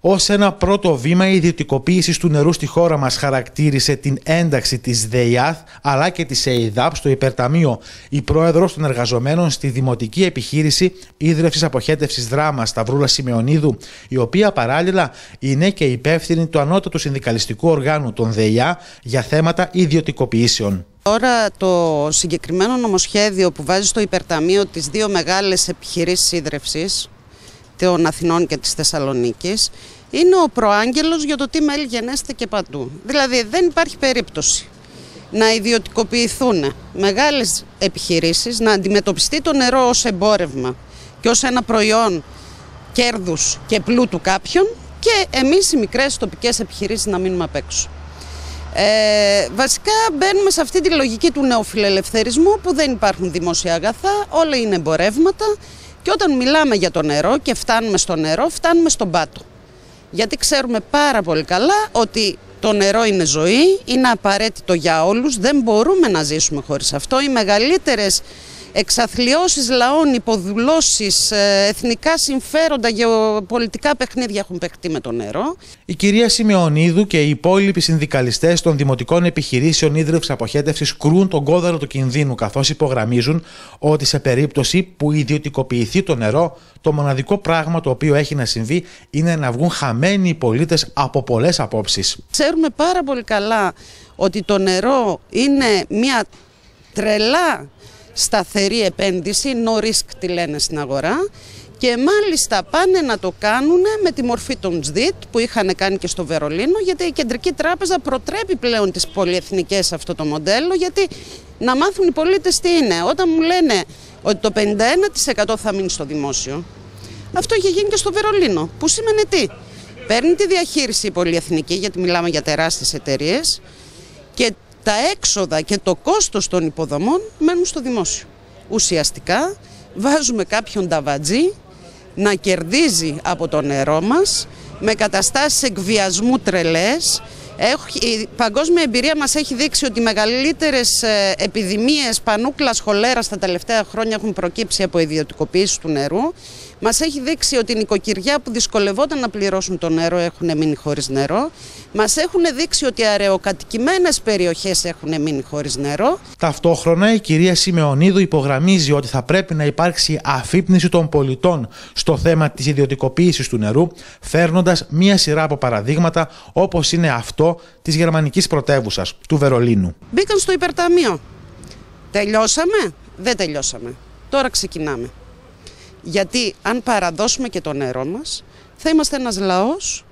Ως ένα πρώτο βήμα, η ιδιωτικοποίηση του νερού στη χώρα μας χαρακτήρισε την ένταξη της ΔΕΙΑΘ αλλά και της ΕΙΔΑΠ στο Υπερταμείο. Η πρόεδρος των εργαζομένων στη Δημοτική Επιχείρηση Ίδρυυση Αποχέτευσης Δράμα, Σταυρούλα Σιμεωνίδου, η οποία παράλληλα είναι και υπεύθυνη του ανώτατου συνδικαλιστικού οργάνου των ΔΕΙΑ για θέματα ιδιωτικοποιήσεων. Τώρα το συγκεκριμένο νομοσχέδιο που βάζει στο Υπερταμείο τις δύο μεγάλες επιχειρήσεις ίδρυυση, των Αθηνών και της Θεσσαλονίκης είναι ο προάγγελος για το τι μέλη γενέστε και παντού. Δηλαδή δεν υπάρχει περίπτωση να ιδιωτικοποιηθούν μεγάλες επιχειρήσεις, να αντιμετωπιστεί το νερό ως εμπόρευμα και ως ένα προϊόν κέρδους και πλούτου κάποιων και εμείς οι μικρές τοπικές επιχειρήσεις να μείνουμε απ' έξω. Ε, βασικά μπαίνουμε σε αυτή τη λογική του νεοφιλελευθερισμού που δεν υπάρχουν δημόσια αγαθά, όλα είναι εμπορεύματα και όταν μιλάμε για το νερό και φτάνουμε στο νερό, φτάνουμε στον πάτο. Γιατί ξέρουμε πάρα πολύ καλά ότι το νερό είναι ζωή, είναι απαραίτητο για όλους, δεν μπορούμε να ζήσουμε χωρίς αυτό. Οι μεγαλύτερες εξαθλιώσεις λαών, υποδουλώσεις, ε, εθνικά συμφέροντα, γεωπολιτικά παιχνίδια έχουν παιχτεί με το νερό. Η κυρία Σιμεωνίδου και οι υπόλοιποι συνδικαλιστές των δημοτικών επιχειρήσεων Ίδρυψης αποχέτευσης κρούν τον κόδαρο του κινδύνου καθώς υπογραμμίζουν ότι σε περίπτωση που ιδιωτικοποιηθεί το νερό το μοναδικό πράγμα το οποίο έχει να συμβεί είναι να βγουν χαμένοι οι πολίτες από πολλές απόψεις. Ξέρουμε πάρα πολύ καλά ότι το νερό είναι μια τρελά σταθερή επένδυση, no risk τη λένε στην αγορά και μάλιστα πάνε να το κάνουν με τη μορφή των ΣΔΙΤ που είχαν κάνει και στο Βερολίνο γιατί η Κεντρική Τράπεζα προτρέπει πλέον τις πολυεθνικές αυτό το μοντέλο γιατί να μάθουν οι πολίτες τι είναι. Όταν μου λένε ότι το 51% θα μείνει στο δημόσιο, αυτό είχε γίνει και στο Βερολίνο που σημαίνει τι. Παίρνει τη διαχείριση η πολυεθνική γιατί μιλάμε για τεράστιες εταιρείες τα έξοδα και το κόστος των υποδομών μένουν στο δημόσιο. Ουσιαστικά βάζουμε κάποιον ταβατζή να κερδίζει από το νερό μας με καταστάσεις εκβιασμού τρελές η παγκόσμια εμπειρία μας έχει δείξει ότι οι μεγαλύτερες ε, επιδημίες πανούκλας χολέρας τα τελευταία χρόνια έχουν προκύψει από ιδιωτικοποίηση του νερού. Μας έχει δείξει ότι οι νοικοκυριά που δυσκολευόταν να πληρώσουν το νερό έχουν μείνει χωρίς νερό. Μας έχουν δείξει ότι αραιοκατοικημένες περιοχές έχουν μείνει χωρίς νερό. Ταυτόχρονα η κυρία Σιμεωνίδου υπογραμμίζει ότι θα πρέπει να υπάρξει αφύπνιση των πολιτών στο θέμα της ιδιωτικοποίησης του νερού, φέρνοντας μία σειρά από παραδείγματα όπως είναι αυτό της γερμανικής πρωτεύουσας, του Βερολίνου. Μπήκαν στο υπερταμείο. Τελειώσαμε? Δεν τελειώσαμε. Τώρα ξεκινάμε. Γιατί αν παραδώσουμε και το νερό μας, θα είμαστε ένας λαός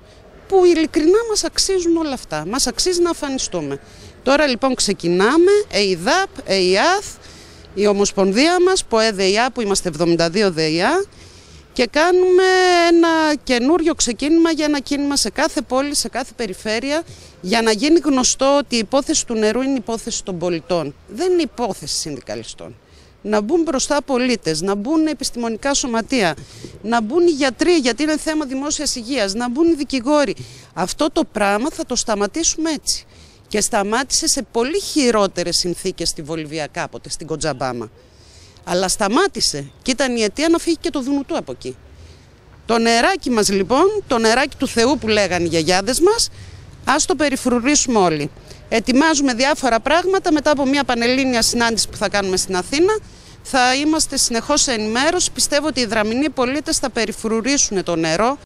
που ειλικρινά μας αξίζουν όλα αυτά. Μας αξίζει να αφανιστούμε. Τώρα λοιπόν ξεκινάμε, ΕΙΔΑΠ, ΕΙΑΘ, η Ομοσπονδία μας, ΠΟΕΔΕΙΑ που είμαστε 72 ΔΕΙΑ, και κάνουμε ένα καινούριο ξεκίνημα για ένα κίνημα σε κάθε πόλη, σε κάθε περιφέρεια για να γίνει γνωστό ότι η υπόθεση του νερού είναι υπόθεση των πολιτών. Δεν είναι υπόθεση συνδικαλιστών. Να μπουν μπροστά πολίτες, να μπουν επιστημονικά σωματεία, να μπουν οι γιατροί γιατί είναι θέμα δημόσιας υγείας, να μπουν οι δικηγόροι. Αυτό το πράγμα θα το σταματήσουμε έτσι. Και σταμάτησε σε πολύ χειρότερες συνθήκες στη Βολιβία κάποτε, στην Κοντζαμπάμα. Αλλά σταμάτησε και ήταν η αιτία να φύγει και το Δουνουτού από εκεί. Το νεράκι μας λοιπόν, το νεράκι του Θεού που λέγανε οι γιαγιάδες μας, ας το περιφρουρήσουμε όλοι. Ετοιμάζουμε διάφορα πράγματα μετά από μια πανελλήνια συνάντηση που θα κάνουμε στην Αθήνα. Θα είμαστε συνεχώς σε ενημέρωση. Πιστεύω ότι οι δραμηνοί πολίτες θα περιφρουρήσουν το νερό